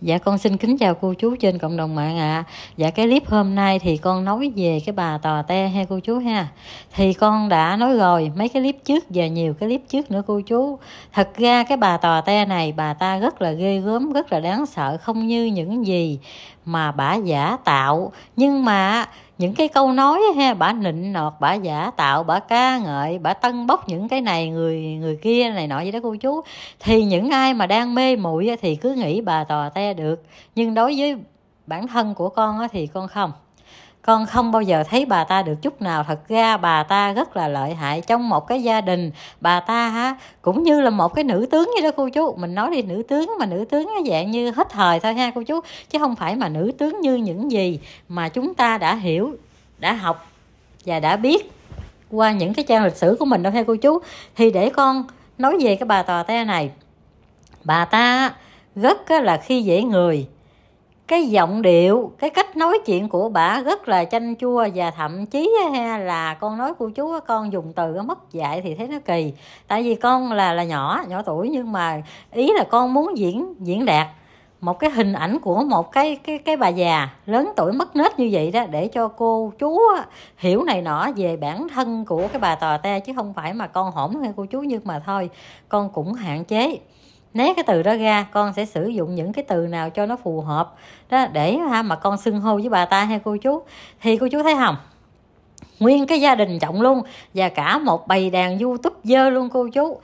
Dạ con xin kính chào cô chú trên cộng đồng mạng ạ. À. Dạ cái clip hôm nay thì con nói về cái bà tòa te hay cô chú ha. Thì con đã nói rồi mấy cái clip trước và nhiều cái clip trước nữa cô chú. Thật ra cái bà tòa te này bà ta rất là ghê gớm, rất là đáng sợ không như những gì mà bà giả tạo. Nhưng mà những cái câu nói ha bà nịnh nọt bà giả tạo bà ca ngợi bà tân bốc những cái này người người kia này nọ vậy đó cô chú thì những ai mà đang mê muội thì cứ nghĩ bà tò te được nhưng đối với bản thân của con thì con không con không bao giờ thấy bà ta được chút nào thật ra bà ta rất là lợi hại trong một cái gia đình bà ta ha cũng như là một cái nữ tướng vậy đó cô chú mình nói đi nữ tướng mà nữ tướng nó dạng như hết thời thôi ha cô chú chứ không phải mà nữ tướng như những gì mà chúng ta đã hiểu đã học và đã biết qua những cái trang lịch sử của mình đâu ha cô chú thì để con nói về cái bà tòa te này bà ta rất là khi dễ người cái giọng điệu cái cách nói chuyện của bà rất là chanh chua và thậm chí ha, là con nói cô chú con dùng từ mất dạy thì thấy nó kỳ tại vì con là là nhỏ nhỏ tuổi nhưng mà ý là con muốn diễn diễn đạt một cái hình ảnh của một cái cái cái bà già lớn tuổi mất nết như vậy đó để cho cô chú hiểu này nọ về bản thân của cái bà tòa te chứ không phải mà con hổn nghe cô chú nhưng mà thôi con cũng hạn chế né cái từ đó ra con sẽ sử dụng những cái từ nào cho nó phù hợp đó để ha mà con xưng hô với bà ta hay cô chú thì cô chú thấy không nguyên cái gia đình trọng luôn và cả một bầy đàn youtube dơ luôn cô chú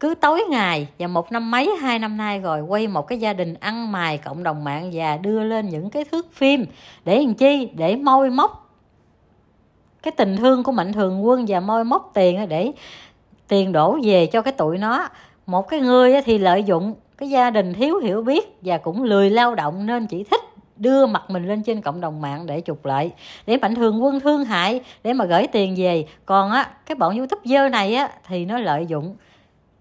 cứ tối ngày và một năm mấy hai năm nay rồi quay một cái gia đình ăn mài cộng đồng mạng và đưa lên những cái thước phim để làm chi để môi móc cái tình thương của mạnh thường quân và môi móc tiền để tiền đổ về cho cái tụi nó một cái người thì lợi dụng cái gia đình thiếu hiểu biết và cũng lười lao động nên chỉ thích đưa mặt mình lên trên cộng đồng mạng để trục lợi để mạnh thường quân thương hại để mà gửi tiền về còn á cái bọn youtube dơ này á thì nó lợi dụng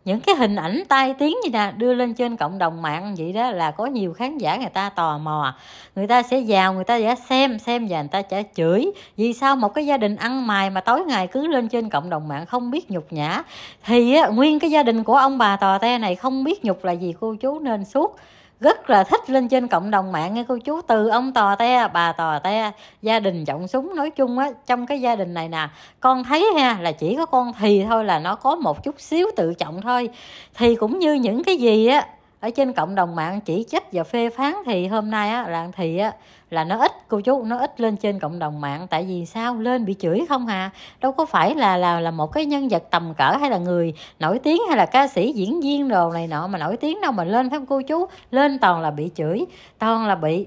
những cái hình ảnh tai tiếng gì nè đưa lên trên cộng đồng mạng vậy đó là có nhiều khán giả người ta tò mò người ta sẽ vào người ta sẽ xem xem và người ta sẽ chửi vì sao một cái gia đình ăn mài mà tối ngày cứ lên trên cộng đồng mạng không biết nhục nhã thì nguyên cái gia đình của ông bà tò te này không biết nhục là gì cô chú nên suốt rất là thích lên trên cộng đồng mạng nghe cô chú từ ông tò te bà tò te gia đình trọng súng nói chung á trong cái gia đình này nè con thấy ha là chỉ có con thì thôi là nó có một chút xíu tự trọng thôi thì cũng như những cái gì á ở trên cộng đồng mạng chỉ trích và phê phán thì hôm nay á là thì á là nó ít cô chú nó ít lên trên cộng đồng mạng tại vì sao lên bị chửi không hà đâu có phải là là là một cái nhân vật tầm cỡ hay là người nổi tiếng hay là ca sĩ diễn viên đồ này nọ mà nổi tiếng đâu mà lên phải không cô chú lên toàn là bị chửi toàn là bị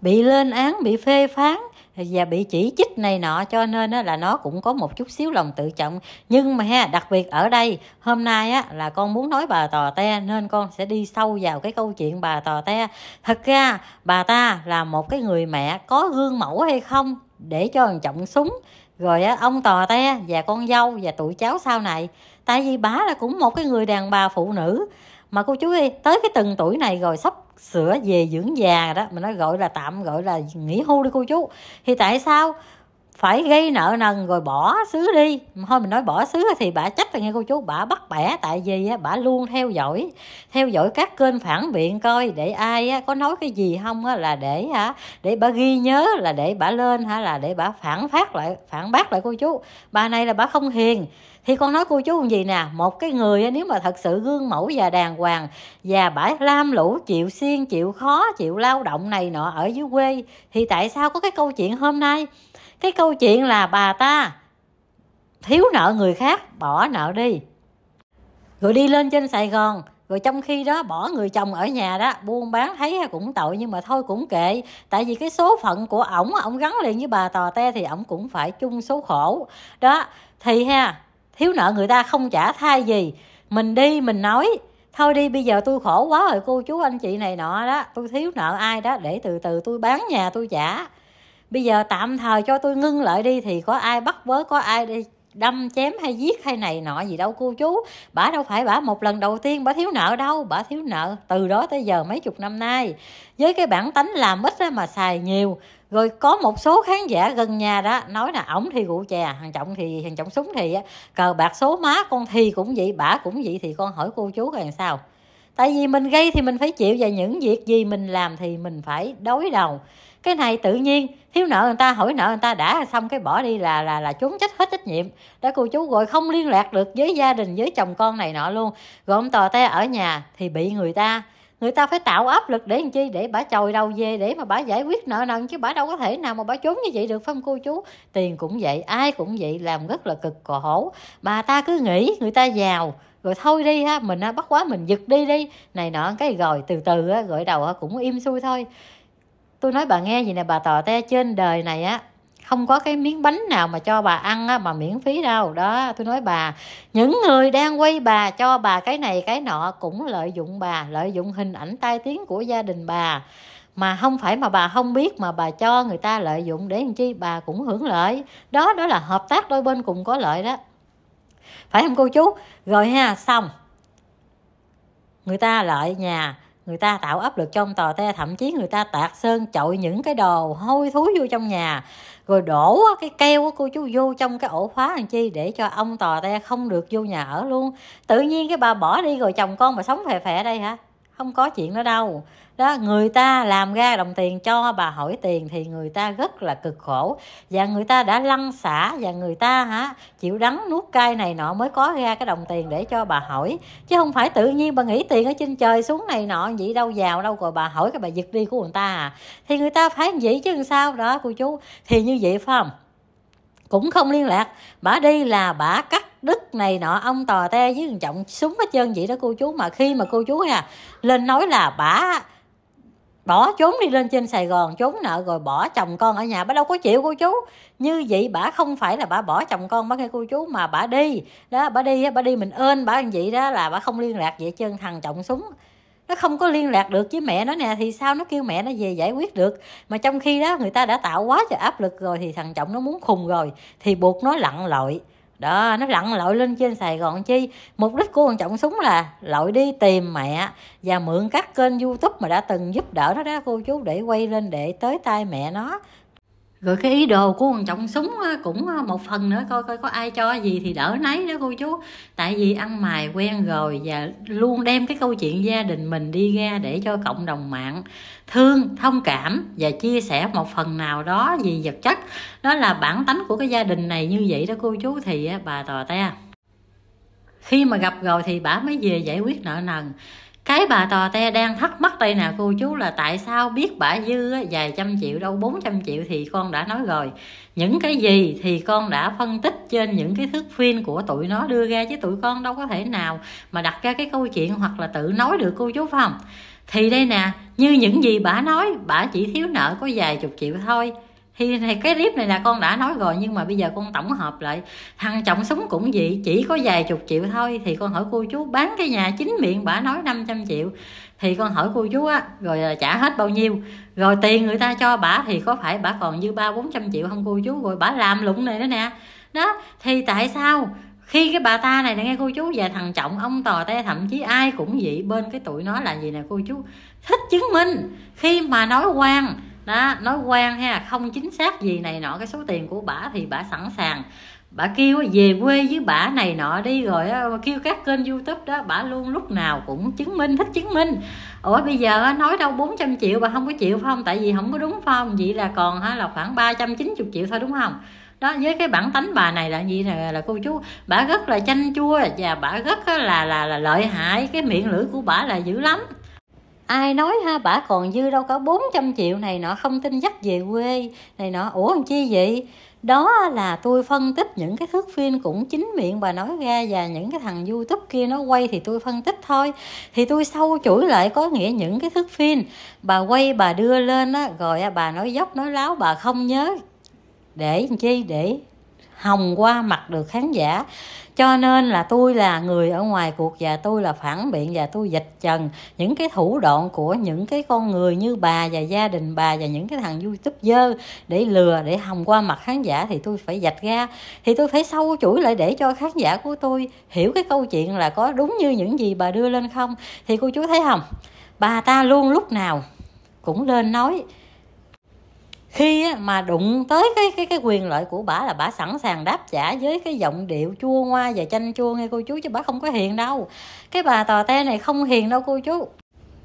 bị lên án bị phê phán và bị chỉ trích này nọ cho nên là nó cũng có một chút xíu lòng tự trọng nhưng mà ha đặc biệt ở đây hôm nay á là con muốn nói bà tò te nên con sẽ đi sâu vào cái câu chuyện bà tò te thật ra bà ta là một cái người mẹ có gương mẫu hay không để cho thằng trọng súng rồi á ông tò te và con dâu và tụi cháu sau này tại vì bà là cũng một cái người đàn bà phụ nữ mà cô chú ơi tới cái từng tuổi này rồi sắp sửa về dưỡng già đó mình nói gọi là tạm gọi là nghỉ hưu đi cô chú thì tại sao phải gây nợ nần rồi bỏ xứ đi thôi mình nói bỏ xứ thì bà chắc là nghe cô chú bà bắt bẻ tại vì bà luôn theo dõi theo dõi các kênh phản biện coi để ai có nói cái gì không là để hả để bà ghi nhớ là để bà lên hả là để bà phản phát lại phản bác lại cô chú bà này là bà không hiền thì con nói cô chú làm gì nè một cái người nếu mà thật sự gương mẫu và đàng hoàng và bả lam lũ chịu xiên chịu khó chịu lao động này nọ ở dưới quê thì tại sao có cái câu chuyện hôm nay cái câu chuyện là bà ta thiếu nợ người khác bỏ nợ đi rồi đi lên trên sài gòn rồi trong khi đó bỏ người chồng ở nhà đó buôn bán thấy cũng tội nhưng mà thôi cũng kệ tại vì cái số phận của ổng ổng gắn liền với bà tò te thì ổng cũng phải chung số khổ đó thì ha thiếu nợ người ta không trả thay gì mình đi mình nói thôi đi bây giờ tôi khổ quá rồi cô chú anh chị này nọ đó tôi thiếu nợ ai đó để từ từ tôi bán nhà tôi trả bây giờ tạm thời cho tôi ngưng lại đi thì có ai bắt vớ có ai đi đâm chém hay giết hay này nọ gì đâu cô chú bả đâu phải bả một lần đầu tiên bả thiếu nợ đâu bả thiếu nợ từ đó tới giờ mấy chục năm nay với cái bản tánh làm ít mà xài nhiều rồi có một số khán giả gần nhà đó nói là ổng thì rượu chè thằng trọng thì thằng trọng súng thì cờ bạc số má con thì cũng vậy bả cũng vậy thì con hỏi cô chú làm sao tại vì mình gây thì mình phải chịu và những việc gì mình làm thì mình phải đối đầu cái này tự nhiên thiếu nợ người ta hỏi nợ người ta đã xong cái bỏ đi là là là trốn trách hết trách nhiệm để cô chú rồi không liên lạc được với gia đình với chồng con này nọ luôn rồi ông tò te ở nhà thì bị người ta người ta phải tạo áp lực để làm chi để bà chồi đầu về để mà bà giải quyết nợ nần chứ bà đâu có thể nào mà bà trốn như vậy được phong cô chú tiền cũng vậy ai cũng vậy làm rất là cực khổ bà ta cứ nghĩ người ta giàu rồi thôi đi ha mình à, bắt quá mình giật đi đi này nọ cái rồi từ từ á đầu cũng im xuôi thôi tôi nói bà nghe gì nè bà tò te trên đời này á không có cái miếng bánh nào mà cho bà ăn á, mà miễn phí đâu đó tôi nói bà những người đang quay bà cho bà cái này cái nọ cũng lợi dụng bà lợi dụng hình ảnh tai tiếng của gia đình bà mà không phải mà bà không biết mà bà cho người ta lợi dụng để làm chi bà cũng hưởng lợi đó đó là hợp tác đôi bên cùng có lợi đó phải không cô chú rồi ha xong người ta lại nhà người ta tạo áp lực trong tòa te thậm chí người ta tạc sơn chọi những cái đồ hôi thối vô trong nhà rồi đổ cái keo của cô chú vô trong cái ổ khóa làm chi để cho ông tòa te không được vô nhà ở luôn tự nhiên cái bà bỏ đi rồi chồng con mà sống phè phè đây hả không có chuyện đó đâu đó người ta làm ra đồng tiền cho bà hỏi tiền thì người ta rất là cực khổ và người ta đã lăn xả và người ta hả chịu đắng nuốt cay này nọ mới có ra cái đồng tiền để cho bà hỏi chứ không phải tự nhiên bà nghĩ tiền ở trên trời xuống này nọ vậy đâu giàu đâu rồi bà hỏi cái bà giật đi của người ta à thì người ta phải vậy chứ sao đó cô chú thì như vậy phải không cũng không liên lạc bả đi là bả cắt đứt này nọ ông tò te với thằng trọng súng hết trơn vậy đó cô chú mà khi mà cô chú à lên nói là bả bỏ trốn đi lên trên sài gòn trốn nợ rồi bỏ chồng con ở nhà bà đâu có chịu cô chú như vậy bà không phải là bà bỏ chồng con bà nghe cô chú mà bà đi đó bà đi bà đi mình ơn bà vậy đó là bà không liên lạc vậy trơn thằng trọng súng nó không có liên lạc được với mẹ nó nè thì sao nó kêu mẹ nó về giải quyết được mà trong khi đó người ta đã tạo quá trời áp lực rồi thì thằng trọng nó muốn khùng rồi thì buộc nó lặn lội đó nó lặn lội lên trên sài gòn chi mục đích của con trọng súng là lội đi tìm mẹ và mượn các kênh youtube mà đã từng giúp đỡ nó đó cô chú để quay lên để tới tay mẹ nó rồi cái ý đồ của thằng trọng súng cũng một phần nữa coi coi có ai cho gì thì đỡ nấy đó cô chú tại vì ăn mài quen rồi và luôn đem cái câu chuyện gia đình mình đi ra để cho cộng đồng mạng thương thông cảm và chia sẻ một phần nào đó vì vật chất đó là bản tánh của cái gia đình này như vậy đó cô chú thì bà tò te khi mà gặp rồi thì bà mới về giải quyết nợ nần cái bà tò te đang thắc mắc đây nè cô chú là tại sao biết bà dư vài trăm triệu đâu 400 triệu thì con đã nói rồi những cái gì thì con đã phân tích trên những cái thước phim của tụi nó đưa ra chứ tụi con đâu có thể nào mà đặt ra cái câu chuyện hoặc là tự nói được cô chú phải không thì đây nè như những gì bà nói bà chỉ thiếu nợ có vài chục triệu thôi thì, thì cái clip này là con đã nói rồi nhưng mà bây giờ con tổng hợp lại thằng trọng súng cũng vậy chỉ có vài chục triệu thôi thì con hỏi cô chú bán cái nhà chính miệng bả nói 500 triệu thì con hỏi cô chú á rồi à, trả hết bao nhiêu rồi tiền người ta cho bả thì có phải bả còn dư ba bốn trăm triệu không cô chú rồi bả làm lụng này nữa nè đó thì tại sao khi cái bà ta này nghe cô chú và thằng trọng ông tò te thậm chí ai cũng vậy bên cái tụi nó là gì nè cô chú thích chứng minh khi mà nói quan đó nói quan ha không chính xác gì này nọ cái số tiền của bả thì bả sẵn sàng bà kêu về quê với bà này nọ đi rồi kêu các kênh youtube đó bà luôn lúc nào cũng chứng minh thích chứng minh ủa bây giờ nói đâu 400 triệu bà không có chịu phải không tại vì không có đúng phải không vậy là còn ha là khoảng 390 triệu thôi đúng không đó với cái bản tánh bà này là gì là, là cô chú bà rất là chanh chua và bà rất là là, là lợi hại cái miệng lưỡi của bà là dữ lắm ai nói ha bả còn dư đâu có 400 triệu này nọ không tin dắt về quê này nọ ủa làm chi vậy đó là tôi phân tích những cái thước phim cũng chính miệng bà nói ra và những cái thằng youtube kia nó quay thì tôi phân tích thôi thì tôi sâu chuỗi lại có nghĩa những cái thước phim bà quay bà đưa lên á rồi bà nói dốc nói láo bà không nhớ để làm chi để hồng qua mặt được khán giả cho nên là tôi là người ở ngoài cuộc và tôi là phản biện và tôi dịch trần những cái thủ đoạn của những cái con người như bà và gia đình bà và những cái thằng youtube dơ để lừa để hòng qua mặt khán giả thì tôi phải dạch ra thì tôi phải sâu chuỗi lại để cho khán giả của tôi hiểu cái câu chuyện là có đúng như những gì bà đưa lên không thì cô chú thấy không bà ta luôn lúc nào cũng lên nói khi mà đụng tới cái cái cái quyền lợi của bà là bà sẵn sàng đáp trả với cái giọng điệu chua ngoa và chanh chua nghe cô chú chứ bà không có hiền đâu cái bà tò te này không hiền đâu cô chú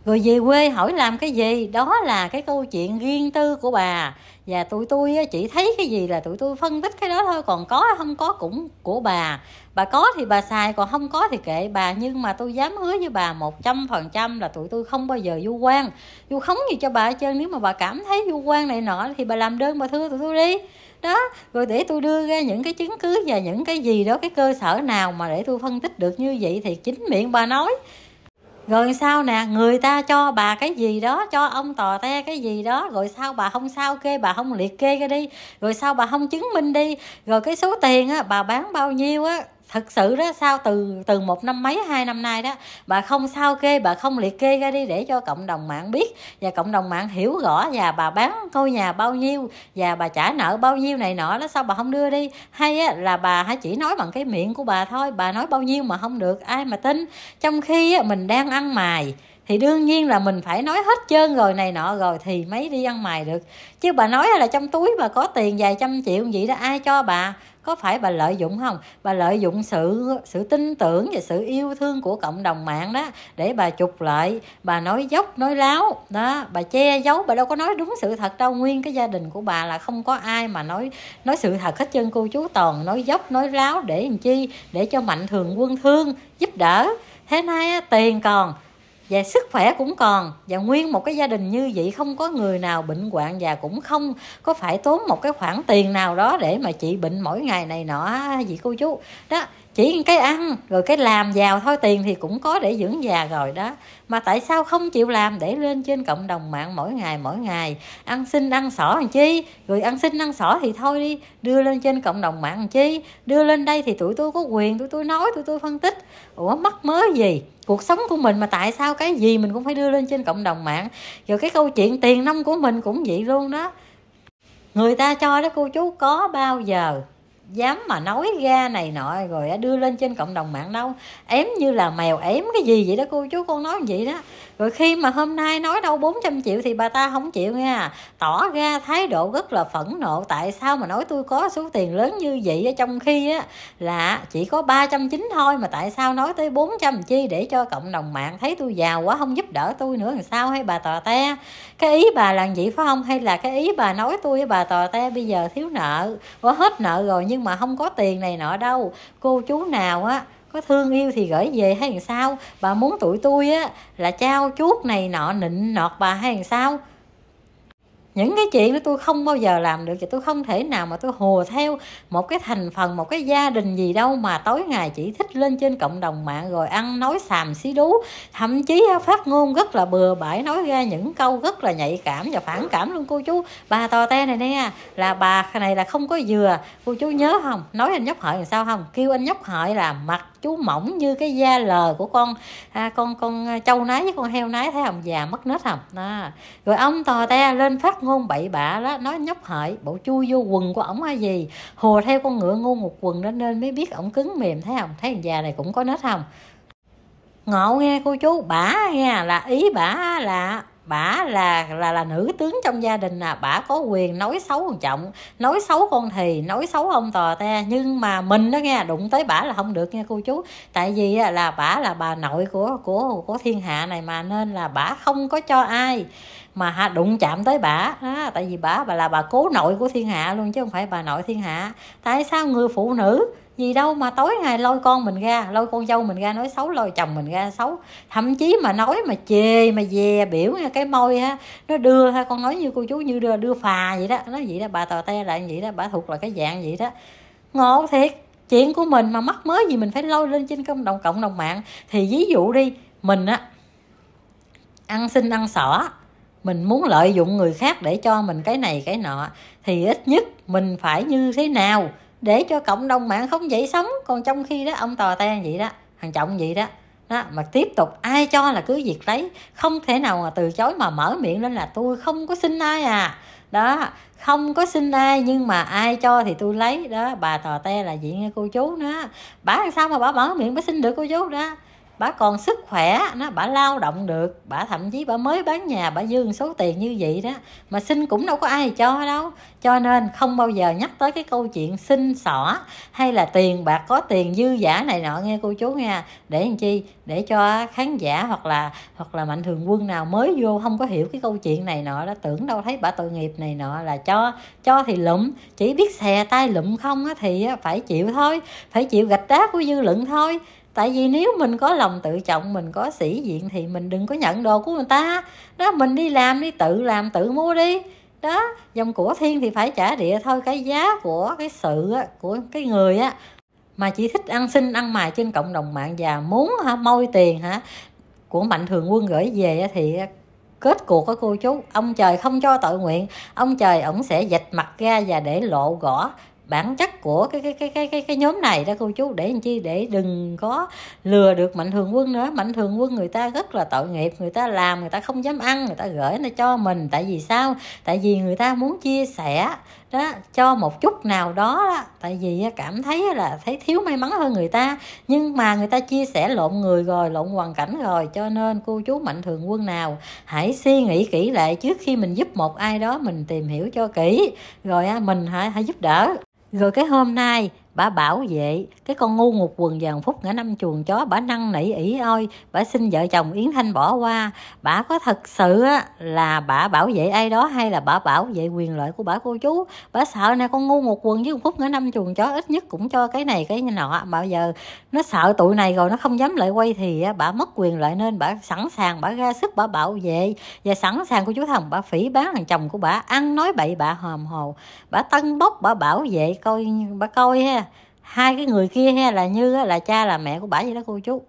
rồi về quê hỏi làm cái gì đó là cái câu chuyện riêng tư của bà và tụi tôi chỉ thấy cái gì là tụi tôi phân tích cái đó thôi còn có không có cũng của bà bà có thì bà xài còn không có thì kệ bà nhưng mà tôi dám hứa với bà một trăm phần trăm là tụi tôi không bao giờ du quan du khống gì cho bà hết trơn nếu mà bà cảm thấy du quan này nọ thì bà làm đơn bà thưa tụi tôi đi đó rồi để tôi đưa ra những cái chứng cứ và những cái gì đó cái cơ sở nào mà để tôi phân tích được như vậy thì chính miệng bà nói rồi sao nè người ta cho bà cái gì đó cho ông tò te cái gì đó rồi sao bà không sao kê bà không liệt kê cái đi rồi sao bà không chứng minh đi rồi cái số tiền á bà bán bao nhiêu á thật sự đó sao từ từ một năm mấy hai năm nay đó bà không sao kê bà không liệt kê ra đi để cho cộng đồng mạng biết và cộng đồng mạng hiểu rõ và bà bán ngôi nhà bao nhiêu và bà trả nợ bao nhiêu này nọ đó sao bà không đưa đi hay á, là bà hãy chỉ nói bằng cái miệng của bà thôi bà nói bao nhiêu mà không được ai mà tin trong khi á, mình đang ăn mài thì đương nhiên là mình phải nói hết trơn rồi này nọ rồi thì mấy đi ăn mài được chứ bà nói là trong túi bà có tiền vài trăm triệu gì đó ai cho bà có phải bà lợi dụng không bà lợi dụng sự sự tin tưởng và sự yêu thương của cộng đồng mạng đó để bà trục lợi bà nói dốc nói láo đó bà che giấu bà đâu có nói đúng sự thật đâu nguyên cái gia đình của bà là không có ai mà nói nói sự thật hết chân cô chú toàn nói dốc nói láo để làm chi để cho mạnh thường quân thương giúp đỡ thế nay tiền còn và sức khỏe cũng còn và nguyên một cái gia đình như vậy không có người nào bệnh hoạn và cũng không có phải tốn một cái khoản tiền nào đó để mà chị bệnh mỗi ngày này nọ gì cô chú đó chỉ cái ăn rồi cái làm giàu thôi tiền thì cũng có để dưỡng già rồi đó mà tại sao không chịu làm để lên trên cộng đồng mạng mỗi ngày mỗi ngày ăn xin ăn xỏ làm chi rồi ăn xin ăn xỏ thì thôi đi đưa lên trên cộng đồng mạng làm chi đưa lên đây thì tụi tôi có quyền tụi tôi nói tụi tôi phân tích ủa mắc mớ gì cuộc sống của mình mà tại sao cái gì mình cũng phải đưa lên trên cộng đồng mạng rồi cái câu chuyện tiền nông của mình cũng vậy luôn đó người ta cho đó cô chú có bao giờ dám mà nói ra này nọ rồi đưa lên trên cộng đồng mạng đâu ém như là mèo ém cái gì vậy đó cô chú con nói vậy đó rồi khi mà hôm nay nói đâu 400 triệu thì bà ta không chịu nha tỏ ra thái độ rất là phẫn nộ tại sao mà nói tôi có số tiền lớn như vậy trong khi á là chỉ có 309 thôi mà tại sao nói tới 400 chi để cho cộng đồng mạng thấy tôi giàu quá không giúp đỡ tôi nữa làm sao hay bà tò te cái ý bà là gì phải không hay là cái ý bà nói tôi với bà tò te bây giờ thiếu nợ có hết nợ rồi nhưng mà không có tiền này nọ đâu cô chú nào á có thương yêu thì gửi về hay làm sao bà muốn tụi tôi á là trao chuốt này nọ nịnh nọt bà hay làm sao những cái chuyện đó tôi không bao giờ làm được và tôi không thể nào mà tôi hùa theo một cái thành phần một cái gia đình gì đâu mà tối ngày chỉ thích lên trên cộng đồng mạng rồi ăn nói xàm xí đú thậm chí phát ngôn rất là bừa bãi nói ra những câu rất là nhạy cảm và phản cảm luôn cô chú bà tò te này nè là bà này là không có dừa cô chú nhớ không nói anh nhóc hợi làm sao không kêu anh nhóc hợi là mặt chú mỏng như cái da lờ của con à, con con à, trâu nái với con heo nái thấy không già mất nết không đó. rồi ông tò te lên phát ngôn bậy bạ đó nói nhóc hợi bộ chui vô quần của ổng hay gì hùa theo con ngựa ngu một quần đó nên mới biết ổng cứng mềm thấy không thấy thằng già này cũng có nết không ngộ nghe cô chú bả nghe là ý bả là bả là là là nữ tướng trong gia đình à bả có quyền nói xấu con trọng nói xấu con thì nói xấu ông tò te nhưng mà mình đó nghe đụng tới bả là không được nghe cô chú tại vì là bả là bà nội của của của thiên hạ này mà nên là bả không có cho ai mà đụng chạm tới bà ha, tại vì bà bà là bà cố nội của thiên hạ luôn chứ không phải bà nội thiên hạ tại sao người phụ nữ gì đâu mà tối ngày lôi con mình ra lôi con dâu mình ra nói xấu lôi chồng mình ra xấu thậm chí mà nói mà chê mà dè biểu cái môi ha nó đưa ha con nói như cô chú như đưa đưa phà vậy đó nó vậy đó bà tò te lại vậy đó bà thuộc là cái dạng vậy đó ngộ thiệt chuyện của mình mà mắc mới gì mình phải lôi lên trên công đồng cộng đồng mạng thì ví dụ đi mình á ăn xin ăn xỏ mình muốn lợi dụng người khác để cho mình cái này cái nọ thì ít nhất mình phải như thế nào để cho cộng đồng mạng không dậy sống còn trong khi đó ông tòa te vậy đó thằng trọng vậy đó đó mà tiếp tục ai cho là cứ việc lấy không thể nào mà từ chối mà mở miệng lên là tôi không có xin ai à đó không có xin ai nhưng mà ai cho thì tôi lấy đó bà tò te là nghe cô chú đó bà sao mà bà mở miệng bà xin được cô chú đó bà còn sức khỏe nó bà lao động được bà thậm chí bà mới bán nhà bà dương số tiền như vậy đó mà xin cũng đâu có ai cho đâu cho nên không bao giờ nhắc tới cái câu chuyện xin xỏ hay là tiền bạc có tiền dư giả này nọ nghe cô chú nha để làm chi để cho khán giả hoặc là hoặc là mạnh thường quân nào mới vô không có hiểu cái câu chuyện này nọ đó tưởng đâu thấy bà tội nghiệp này nọ là cho cho thì lụm chỉ biết xè tay lụm không thì phải chịu thôi phải chịu gạch đá của dư luận thôi tại vì nếu mình có lòng tự trọng mình có sĩ diện thì mình đừng có nhận đồ của người ta đó mình đi làm đi tự làm tự mua đi đó dòng của thiên thì phải trả địa thôi cái giá của cái sự của cái người á mà chỉ thích ăn xin ăn mài trên cộng đồng mạng và muốn hả môi tiền hả của mạnh thường quân gửi về thì kết cuộc của cô chú ông trời không cho tội nguyện ông trời ổng sẽ dạch mặt ra và để lộ gõ bản chất của cái cái cái cái cái, cái nhóm này đó cô chú để làm chi để đừng có lừa được mạnh thường quân nữa mạnh thường quân người ta rất là tội nghiệp người ta làm người ta không dám ăn người ta gửi nó cho mình tại vì sao tại vì người ta muốn chia sẻ đó cho một chút nào đó, đó tại vì cảm thấy là thấy thiếu may mắn hơn người ta nhưng mà người ta chia sẻ lộn người rồi lộn hoàn cảnh rồi cho nên cô chú mạnh thường quân nào hãy suy nghĩ kỹ lại trước khi mình giúp một ai đó mình tìm hiểu cho kỹ rồi mình hãy, hãy giúp đỡ rồi cái hôm nay bà bảo vệ cái con ngu ngục quần vàng phúc ngã năm chuồng chó bà năn nỉ ỉ ôi bà xin vợ chồng yến thanh bỏ qua bà có thật sự là bà bảo vệ ai đó hay là bà bảo vệ quyền lợi của bà cô chú bà sợ nè con ngu ngục quần với phúc ngã năm chuồng chó ít nhất cũng cho cái này cái nọ mà giờ nó sợ tụi này rồi nó không dám lại quay thì bà mất quyền lợi nên bà sẵn sàng bà ra sức bà bảo vệ và sẵn sàng của chú thần bà phỉ bán thằng chồng của bà ăn nói bậy bà hòm hồ bà tân bốc bà bảo vệ coi bà coi ha hai cái người kia hay là như là cha là mẹ của bà vậy đó cô chú